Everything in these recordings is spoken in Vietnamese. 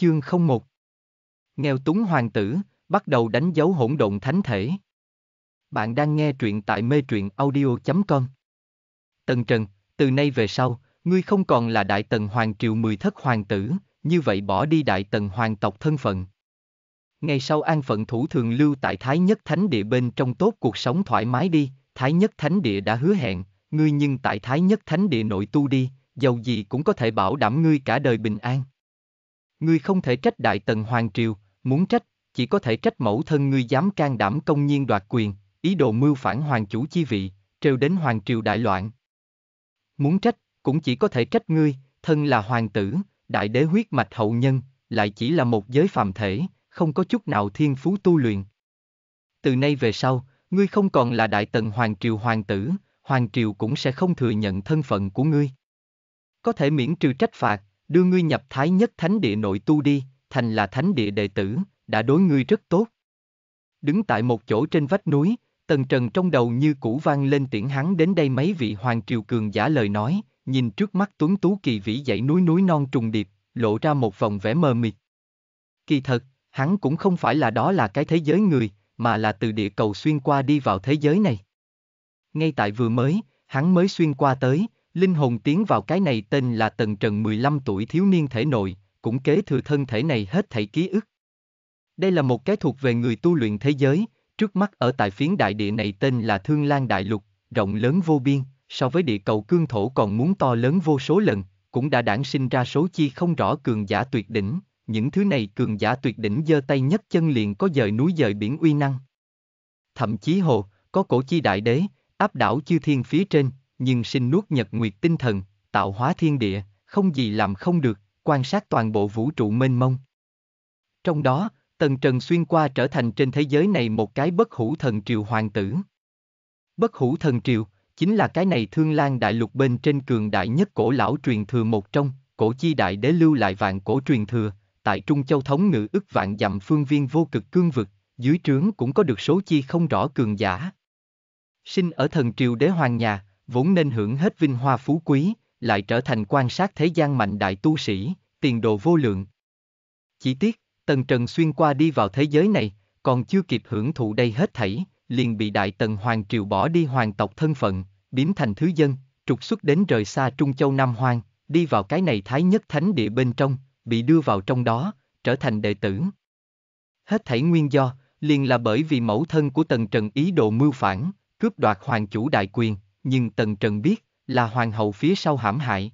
Chương 01 Nghèo túng hoàng tử, bắt đầu đánh dấu hỗn độn thánh thể. Bạn đang nghe truyện tại mê truyện audio.com Tần Trần, từ nay về sau, ngươi không còn là đại tần hoàng triều mười thất hoàng tử, như vậy bỏ đi đại tần hoàng tộc thân phận. Ngày sau an phận thủ thường lưu tại Thái Nhất Thánh Địa bên trong tốt cuộc sống thoải mái đi, Thái Nhất Thánh Địa đã hứa hẹn, ngươi nhưng tại Thái Nhất Thánh Địa nội tu đi, giàu gì cũng có thể bảo đảm ngươi cả đời bình an. Ngươi không thể trách Đại Tần Hoàng Triều, muốn trách, chỉ có thể trách mẫu thân ngươi dám can đảm công nhiên đoạt quyền, ý đồ mưu phản hoàng chủ chi vị, trêu đến Hoàng Triều đại loạn. Muốn trách, cũng chỉ có thể trách ngươi, thân là hoàng tử, đại đế huyết mạch hậu nhân, lại chỉ là một giới phàm thể, không có chút nào thiên phú tu luyện. Từ nay về sau, ngươi không còn là đại tần hoàng triều hoàng tử, hoàng triều cũng sẽ không thừa nhận thân phận của ngươi. Có thể miễn trừ trách phạt, đưa ngươi nhập thái nhất thánh địa nội tu đi, thành là thánh địa đệ tử, đã đối ngươi rất tốt. Đứng tại một chỗ trên vách núi, tần trần trong đầu như cũ vang lên tiễn hắn đến đây mấy vị hoàng triều cường giả lời nói, nhìn trước mắt tuấn tú kỳ vĩ dãy núi núi non trùng điệp, lộ ra một vòng vẻ mờ mịt. Kỳ thật, hắn cũng không phải là đó là cái thế giới người, mà là từ địa cầu xuyên qua đi vào thế giới này. Ngay tại vừa mới, hắn mới xuyên qua tới, Linh hồn tiến vào cái này tên là Tần Trần 15 tuổi thiếu niên thể nội, cũng kế thừa thân thể này hết thảy ký ức. Đây là một cái thuộc về người tu luyện thế giới, trước mắt ở tại phiến đại địa này tên là Thương Lan Đại Lục, rộng lớn vô biên, so với địa cầu cương thổ còn muốn to lớn vô số lần, cũng đã đản sinh ra số chi không rõ cường giả tuyệt đỉnh, những thứ này cường giả tuyệt đỉnh giơ tay nhất chân liền có dời núi dời biển uy năng. Thậm chí hồ, có cổ chi đại đế, áp đảo chư thiên phía trên, nhưng sinh nuốt nhật nguyệt tinh thần, tạo hóa thiên địa, không gì làm không được, quan sát toàn bộ vũ trụ mênh mông. Trong đó, Tần Trần xuyên qua trở thành trên thế giới này một cái bất hủ thần triều hoàng tử. Bất hủ thần triều, chính là cái này thương lan đại lục bên trên cường đại nhất cổ lão truyền thừa một trong, cổ chi đại đế lưu lại vạn cổ truyền thừa, tại Trung Châu thống ngự ức vạn dặm phương viên vô cực cương vực, dưới trướng cũng có được số chi không rõ cường giả. Sinh ở thần triều đế hoàng nhà, vốn nên hưởng hết vinh hoa phú quý, lại trở thành quan sát thế gian mạnh đại tu sĩ, tiền đồ vô lượng. Chỉ tiếc, Tần Trần xuyên qua đi vào thế giới này, còn chưa kịp hưởng thụ đây hết thảy, liền bị Đại Tần Hoàng triều bỏ đi hoàng tộc thân phận, biến thành thứ dân, trục xuất đến rời xa Trung Châu Nam Hoang, đi vào cái này Thái Nhất Thánh địa bên trong, bị đưa vào trong đó, trở thành đệ tử. Hết thảy nguyên do, liền là bởi vì mẫu thân của Tần Trần ý đồ mưu phản, cướp đoạt hoàng chủ đại quyền, nhưng Tần Trần biết, là hoàng hậu phía sau hãm hại.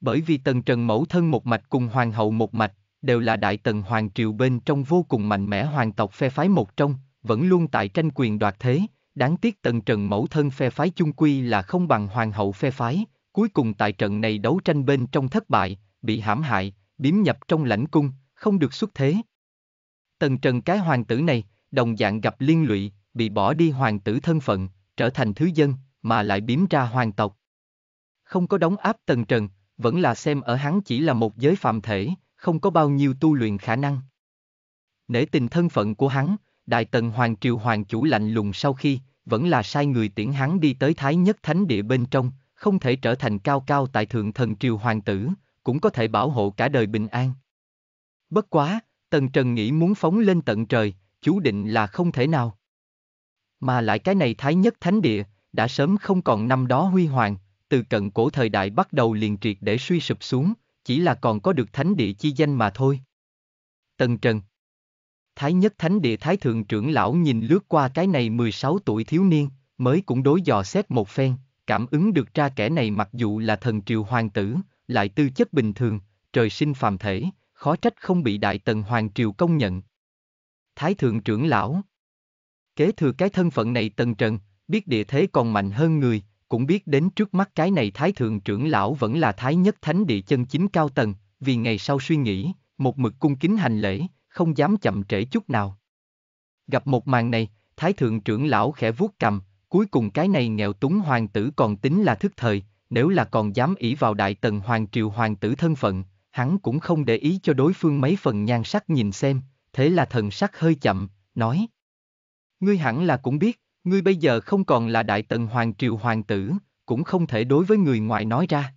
Bởi vì Tần Trần mẫu thân một mạch cùng hoàng hậu một mạch, đều là đại tần hoàng triều bên trong vô cùng mạnh mẽ hoàng tộc phe phái một trong, vẫn luôn tại tranh quyền đoạt thế, đáng tiếc tần trần mẫu thân phe phái chung quy là không bằng hoàng hậu phe phái, cuối cùng tại trận này đấu tranh bên trong thất bại, bị hãm hại, biếm nhập trong lãnh cung, không được xuất thế. Tần trần cái hoàng tử này, đồng dạng gặp liên lụy, bị bỏ đi hoàng tử thân phận, trở thành thứ dân, mà lại biếm ra hoàng tộc. Không có đóng áp tần trần, vẫn là xem ở hắn chỉ là một giới phạm thể, không có bao nhiêu tu luyện khả năng. Nể tình thân phận của hắn, Đại Tần Hoàng Triều Hoàng chủ lạnh lùng sau khi, vẫn là sai người tiễn hắn đi tới Thái Nhất Thánh Địa bên trong, không thể trở thành cao cao tại Thượng Thần Triều Hoàng tử, cũng có thể bảo hộ cả đời bình an. Bất quá, Tần Trần nghĩ muốn phóng lên tận trời, chú định là không thể nào. Mà lại cái này Thái Nhất Thánh Địa, đã sớm không còn năm đó huy hoàng, từ cận cổ thời đại bắt đầu liền triệt để suy sụp xuống, chỉ là còn có được thánh địa chi danh mà thôi. Tần Trần Thái nhất thánh địa thái thượng trưởng lão nhìn lướt qua cái này 16 tuổi thiếu niên, mới cũng đối dò xét một phen, cảm ứng được ra kẻ này mặc dù là thần triều hoàng tử, lại tư chất bình thường, trời sinh phàm thể, khó trách không bị đại tần hoàng triều công nhận. Thái thượng trưởng lão Kế thừa cái thân phận này tần trần, biết địa thế còn mạnh hơn người, cũng biết đến trước mắt cái này thái thượng trưởng lão vẫn là thái nhất thánh địa chân chính cao tầng, vì ngày sau suy nghĩ, một mực cung kính hành lễ, không dám chậm trễ chút nào. Gặp một màn này, thái thượng trưởng lão khẽ vuốt cầm, cuối cùng cái này nghèo túng hoàng tử còn tính là thức thời, nếu là còn dám ỷ vào đại tần hoàng triều hoàng tử thân phận, hắn cũng không để ý cho đối phương mấy phần nhan sắc nhìn xem, thế là thần sắc hơi chậm, nói. Ngươi hẳn là cũng biết, Ngươi bây giờ không còn là đại tần hoàng triều hoàng tử, cũng không thể đối với người ngoại nói ra.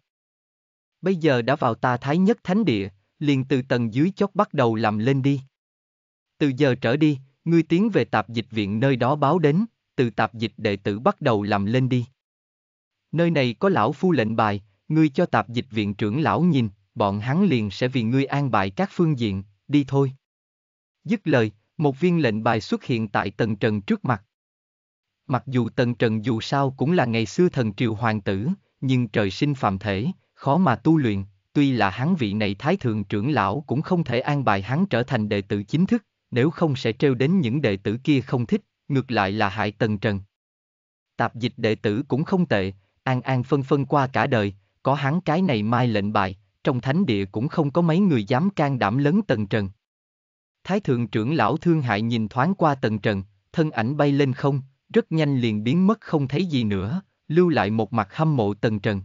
Bây giờ đã vào ta thái nhất thánh địa, liền từ tầng dưới chót bắt đầu làm lên đi. Từ giờ trở đi, ngươi tiến về tạp dịch viện nơi đó báo đến, từ tạp dịch đệ tử bắt đầu làm lên đi. Nơi này có lão phu lệnh bài, ngươi cho tạp dịch viện trưởng lão nhìn, bọn hắn liền sẽ vì ngươi an bài các phương diện, đi thôi. Dứt lời, một viên lệnh bài xuất hiện tại tầng trần trước mặt. Mặc dù Tần Trần dù sao cũng là ngày xưa thần triều hoàng tử, nhưng trời sinh phàm thể, khó mà tu luyện, tuy là hắn vị này thái thượng trưởng lão cũng không thể an bài hắn trở thành đệ tử chính thức, nếu không sẽ trêu đến những đệ tử kia không thích, ngược lại là hại Tần Trần. Tạp dịch đệ tử cũng không tệ, an an phân phân qua cả đời, có hắn cái này mai lệnh bài, trong thánh địa cũng không có mấy người dám can đảm lớn Tần Trần. Thái thượng trưởng lão thương hại nhìn thoáng qua Tần Trần, thân ảnh bay lên không, rất nhanh liền biến mất không thấy gì nữa, lưu lại một mặt hâm mộ tần trần.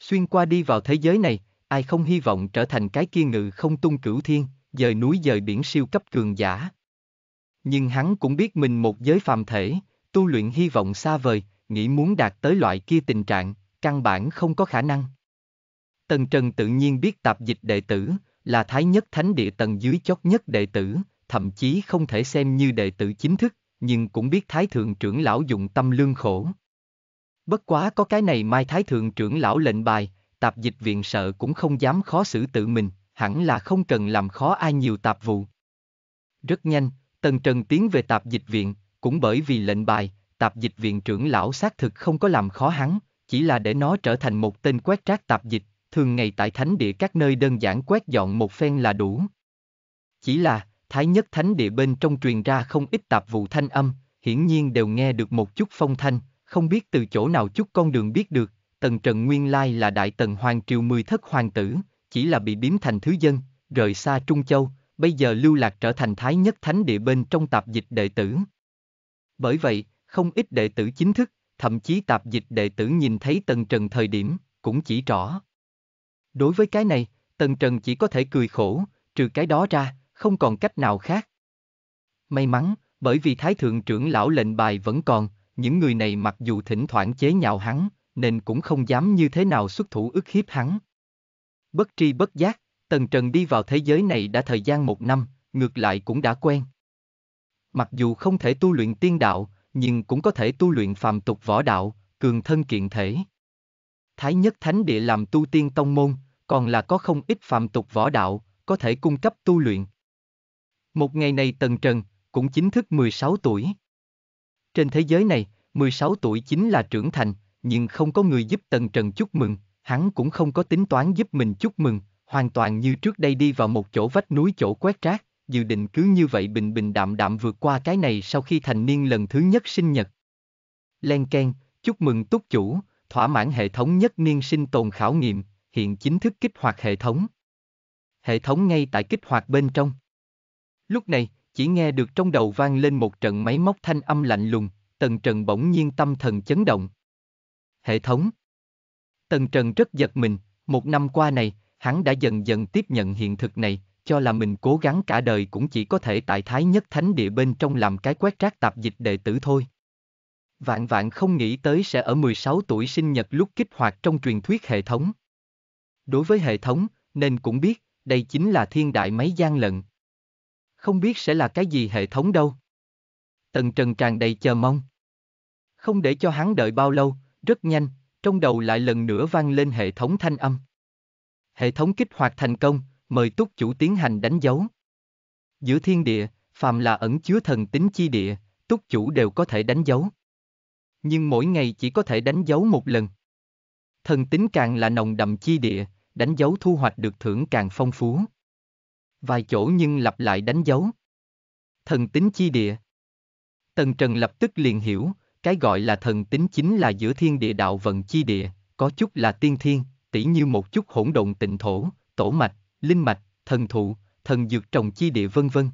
Xuyên qua đi vào thế giới này, ai không hy vọng trở thành cái kia ngự không tung cửu thiên, dời núi dời biển siêu cấp cường giả. Nhưng hắn cũng biết mình một giới phàm thể, tu luyện hy vọng xa vời, nghĩ muốn đạt tới loại kia tình trạng, căn bản không có khả năng. Tần Trần tự nhiên biết tạp dịch đệ tử, là thái nhất thánh địa tầng dưới chót nhất đệ tử, thậm chí không thể xem như đệ tử chính thức, nhưng cũng biết Thái Thượng trưởng lão dụng tâm lương khổ. Bất quá có cái này mai Thái Thượng trưởng lão lệnh bài, tạp dịch viện sợ cũng không dám khó xử tự mình, hẳn là không cần làm khó ai nhiều tạp vụ. Rất nhanh, Tần Trần tiến về tạp dịch viện, cũng bởi vì lệnh bài, tạp dịch viện trưởng lão xác thực không có làm khó hắn, chỉ là để nó trở thành một tên quét rác tạp dịch, thường ngày tại thánh địa các nơi đơn giản quét dọn một phen là đủ. Chỉ là, Thái nhất thánh địa bên trong truyền ra không ít tạp vụ thanh âm, hiển nhiên đều nghe được một chút phong thanh, không biết từ chỗ nào chút con đường biết được, tần trần nguyên lai là đại tần hoàng triều mười thất hoàng tử, chỉ là bị biếm thành thứ dân, rời xa Trung Châu, bây giờ lưu lạc trở thành thái nhất thánh địa bên trong tạp dịch đệ tử. Bởi vậy, không ít đệ tử chính thức, thậm chí tạp dịch đệ tử nhìn thấy tần trần thời điểm, cũng chỉ rõ. Đối với cái này, tần trần chỉ có thể cười khổ, trừ cái đó ra, không còn cách nào khác. May mắn, bởi vì Thái Thượng trưởng lão lệnh bài vẫn còn, những người này mặc dù thỉnh thoảng chế nhạo hắn, nên cũng không dám như thế nào xuất thủ ức hiếp hắn. Bất tri bất giác, Tần Trần đi vào thế giới này đã thời gian một năm, ngược lại cũng đã quen. Mặc dù không thể tu luyện tiên đạo, nhưng cũng có thể tu luyện phàm tục võ đạo, cường thân kiện thể. Thái nhất thánh địa làm tu tiên tông môn, còn là có không ít phàm tục võ đạo, có thể cung cấp tu luyện. Một ngày này Tần Trần, cũng chính thức 16 tuổi. Trên thế giới này, 16 tuổi chính là trưởng thành, nhưng không có người giúp Tần Trần chúc mừng, hắn cũng không có tính toán giúp mình chúc mừng, hoàn toàn như trước đây đi vào một chỗ vách núi chỗ quét rác, dự định cứ như vậy bình bình đạm đạm vượt qua cái này sau khi thành niên lần thứ nhất sinh nhật. Len Ken, chúc mừng túc chủ, thỏa mãn hệ thống nhất niên sinh tồn khảo nghiệm, hiện chính thức kích hoạt hệ thống. Hệ thống ngay tại kích hoạt bên trong. Lúc này, chỉ nghe được trong đầu vang lên một trận máy móc thanh âm lạnh lùng, Tần Trần bỗng nhiên tâm thần chấn động. Hệ thống Tần Trần rất giật mình, một năm qua này, hắn đã dần dần tiếp nhận hiện thực này, cho là mình cố gắng cả đời cũng chỉ có thể tại Thái Nhất Thánh Địa bên trong làm cái quét rác tạp dịch đệ tử thôi. Vạn vạn không nghĩ tới sẽ ở 16 tuổi sinh nhật lúc kích hoạt trong truyền thuyết hệ thống. Đối với hệ thống, nên cũng biết, đây chính là thiên đại máy gian lận, không biết sẽ là cái gì hệ thống đâu. Tần Trần tràn đầy chờ mong. Không để cho hắn đợi bao lâu, rất nhanh, trong đầu lại lần nữa vang lên hệ thống thanh âm. Hệ thống kích hoạt thành công, mời túc chủ tiến hành đánh dấu. Giữa thiên địa, phàm là ẩn chứa thần tính chi địa, túc chủ đều có thể đánh dấu. Nhưng mỗi ngày chỉ có thể đánh dấu một lần. Thần tính càng là nồng đậm chi địa, đánh dấu thu hoạch được thưởng càng phong phú vài chỗ nhưng lặp lại đánh dấu. Thần tính chi địa. Tần Trần lập tức liền hiểu, cái gọi là thần tính chính là giữa thiên địa đạo vận chi địa, có chút là tiên thiên, tỉ như một chút hỗn động tịnh thổ, tổ mạch, linh mạch, thần thụ, thần dược trồng chi địa vân vân.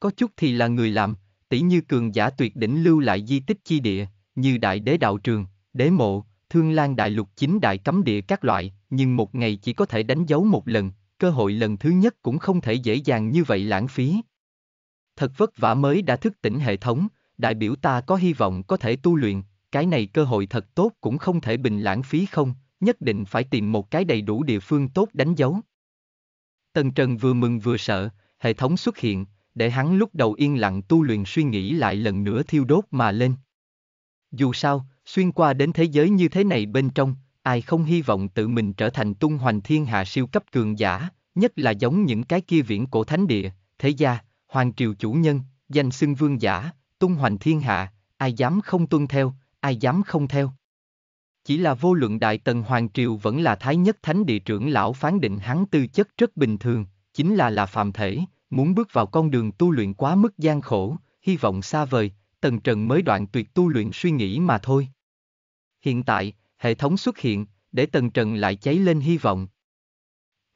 Có chút thì là người làm, tỉ như cường giả tuyệt đỉnh lưu lại di tích chi địa, như đại đế đạo trường, đế mộ, thương lan đại lục chính đại cấm địa các loại, nhưng một ngày chỉ có thể đánh dấu một lần, cơ hội lần thứ nhất cũng không thể dễ dàng như vậy lãng phí. Thật vất vả mới đã thức tỉnh hệ thống, đại biểu ta có hy vọng có thể tu luyện, cái này cơ hội thật tốt cũng không thể bình lãng phí không, nhất định phải tìm một cái đầy đủ địa phương tốt đánh dấu. Tần Trần vừa mừng vừa sợ, hệ thống xuất hiện, để hắn lúc đầu yên lặng tu luyện suy nghĩ lại lần nữa thiêu đốt mà lên. Dù sao, xuyên qua đến thế giới như thế này bên trong, ai không hy vọng tự mình trở thành tung hoành thiên hạ siêu cấp cường giả, nhất là giống những cái kia viễn cổ thánh địa, thế gia, hoàng triều chủ nhân, danh xưng vương giả, tung hoành thiên hạ, ai dám không tuân theo, ai dám không theo. Chỉ là vô luận Đại Tần Hoàng Triều vẫn là Thái Nhất Thánh Địa trưởng lão phán định hắn tư chất rất bình thường, chính là là phàm thể, muốn bước vào con đường tu luyện quá mức gian khổ, hy vọng xa vời, Tần Trần mới đoạn tuyệt tu luyện suy nghĩ mà thôi. Hiện tại, hệ thống xuất hiện, để Tần Trần lại cháy lên hy vọng.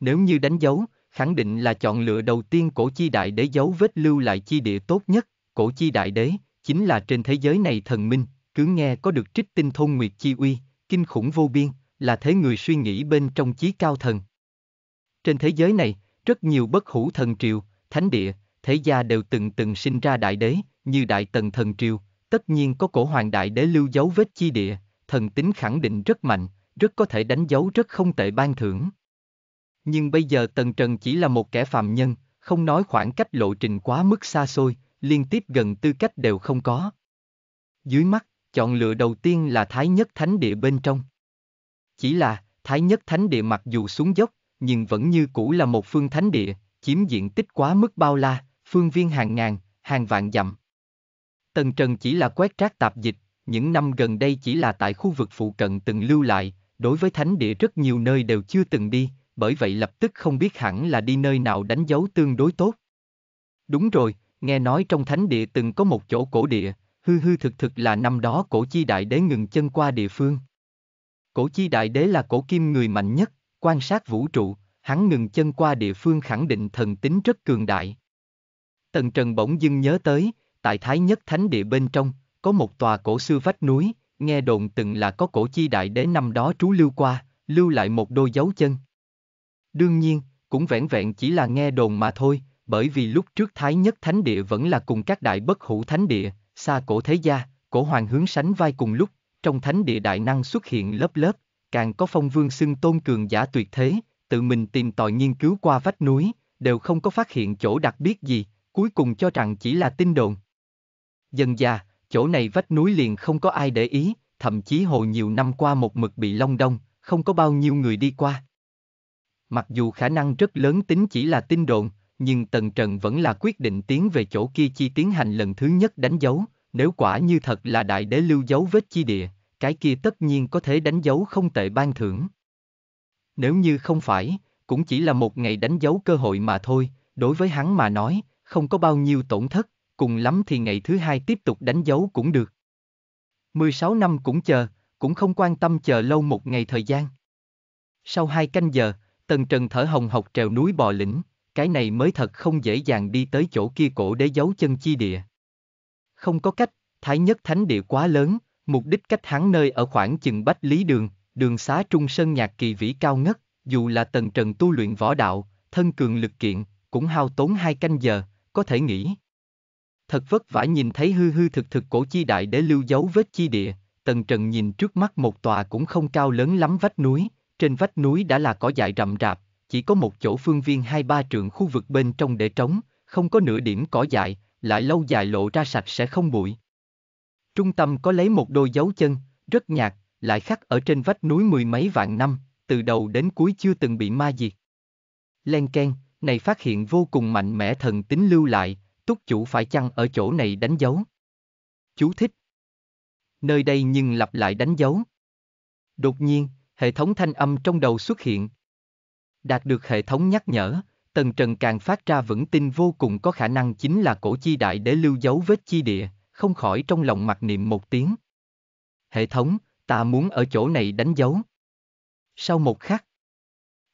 Nếu như đánh dấu, khẳng định là chọn lựa đầu tiên cổ chi đại đế dấu vết lưu lại chi địa tốt nhất, cổ chi đại đế, chính là trên thế giới này thần minh, cứ nghe có được trích tinh thôn nguyệt chi uy, kinh khủng vô biên, là thế người suy nghĩ bên trong chí cao thần. Trên thế giới này, rất nhiều bất hủ thần triều, thánh địa, thế gia đều từng từng sinh ra đại đế, như đại tần thần triều, tất nhiên có cổ hoàng đại đế lưu dấu vết chi địa, thần tính khẳng định rất mạnh, rất có thể đánh dấu rất không tệ ban thưởng. Nhưng bây giờ Tần Trần chỉ là một kẻ phàm nhân, không nói khoảng cách lộ trình quá mức xa xôi, liên tiếp gần tư cách đều không có. Dưới mắt, chọn lựa đầu tiên là Thái Nhất Thánh Địa bên trong. Chỉ là, Thái Nhất Thánh Địa mặc dù xuống dốc, nhưng vẫn như cũ là một phương thánh địa, chiếm diện tích quá mức bao la, phương viên hàng ngàn, hàng vạn dặm. Tần Trần chỉ là quét rác tạp dịch, những năm gần đây chỉ là tại khu vực phụ cận từng lưu lại, đối với thánh địa rất nhiều nơi đều chưa từng đi, bởi vậy lập tức không biết hẳn là đi nơi nào đánh dấu tương đối tốt. Đúng rồi, nghe nói trong thánh địa từng có một chỗ cổ địa, hư hư thực thực là năm đó cổ chi đại đế ngừng chân qua địa phương. Cổ chi đại đế là cổ kim người mạnh nhất, quan sát vũ trụ, hắn ngừng chân qua địa phương khẳng định thần tính rất cường đại. Tần Trần bỗng dưng nhớ tới, tại Thái Nhất Thánh Địa bên trong, có một tòa cổ xưa vách núi, nghe đồn từng là có cổ chi đại đế năm đó trú lưu qua, lưu lại một đôi dấu chân. Đương nhiên, cũng vẹn vẹn chỉ là nghe đồn mà thôi, bởi vì lúc trước Thái Nhất Thánh Địa vẫn là cùng các đại bất hữu Thánh Địa, xa cổ thế gia, cổ hoàng hướng sánh vai cùng lúc, trong Thánh Địa đại năng xuất hiện lớp lớp, càng có phong vương xưng tôn cường giả tuyệt thế, tự mình tìm tòi nghiên cứu qua vách núi, đều không có phát hiện chỗ đặc biệt gì, cuối cùng cho rằng chỉ là tin đồn. Dần già, chỗ này vách núi liền không có ai để ý, thậm chí hồ nhiều năm qua một mực bị long đông, không có bao nhiêu người đi qua. Mặc dù khả năng rất lớn tính chỉ là tin đồn, nhưng Tần Trần vẫn là quyết định tiến về chỗ kia chi tiến hành lần thứ nhất đánh dấu, nếu quả như thật là đại đế lưu dấu vết chi địa, cái kia tất nhiên có thể đánh dấu không tệ ban thưởng. Nếu như không phải, cũng chỉ là một ngày đánh dấu cơ hội mà thôi, đối với hắn mà nói, không có bao nhiêu tổn thất cùng lắm thì ngày thứ hai tiếp tục đánh dấu cũng được. 16 năm cũng chờ, cũng không quan tâm chờ lâu một ngày thời gian. Sau hai canh giờ, Tần Trần thở hồng hộc trèo núi bò lĩnh, cái này mới thật không dễ dàng đi tới chỗ kia cổ để giấu chân chi địa. Không có cách, Thái Nhất Thánh Địa quá lớn, mục đích cách hắn nơi ở khoảng chừng bách lý đường, đường xá trung sơn nhạc kỳ vĩ cao ngất, dù là Tần Trần tu luyện võ đạo, thân cường lực kiện, cũng hao tốn hai canh giờ, có thể nghĩ thật vất vả nhìn thấy hư hư thực thực cổ chi đại để lưu dấu vết chi địa, tần trần nhìn trước mắt một tòa cũng không cao lớn lắm vách núi, trên vách núi đã là cỏ dại rậm rạp, chỉ có một chỗ phương viên hai ba trượng khu vực bên trong để trống, không có nửa điểm cỏ dại, lại lâu dài lộ ra sạch sẽ không bụi. Trung tâm có lấy một đôi dấu chân, rất nhạt, lại khắc ở trên vách núi mười mấy vạn năm, từ đầu đến cuối chưa từng bị ma diệt. Len Ken, này phát hiện vô cùng mạnh mẽ thần tính lưu lại, túc chủ phải chăng ở chỗ này đánh dấu? Chú thích. Nơi đây nhưng lặp lại đánh dấu. Đột nhiên, hệ thống thanh âm trong đầu xuất hiện. Đạt được hệ thống nhắc nhở, Tần Trần càng phát ra vững tin vô cùng có khả năng chính là cổ chi đại để lưu dấu vết chi địa, không khỏi trong lòng mặc niệm một tiếng. Hệ thống, ta muốn ở chỗ này đánh dấu. Sau một khắc.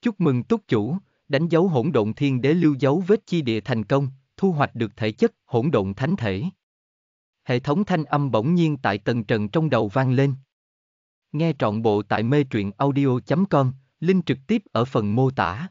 Chúc mừng túc chủ, đánh dấu hỗn độn thiên để lưu dấu vết chi địa thành công, thu hoạch được thể chất hỗn độn thánh thể. Hệ thống thanh âm bỗng nhiên tại tầng trần trong đầu vang lên. Nghe trọn bộ tại mê truyện audio.com, link trực tiếp ở phần mô tả.